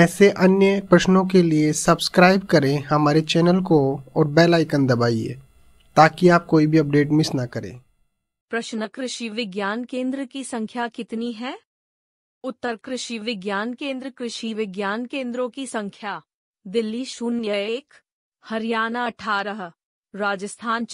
ऐसे अन्य प्रश्नों के लिए सब्सक्राइब करें हमारे चैनल को और बेल आइकन दबाइए ताकि आप कोई भी अपडेट मिस ना करें प्रश्न कृषि विज्ञान केंद्र की संख्या कितनी है उत्तर कृषि विज्ञान केंद्र कृषि विज्ञान केंद्रों की संख्या दिल्ली शून्य एक हरियाणा अठारह राजस्थान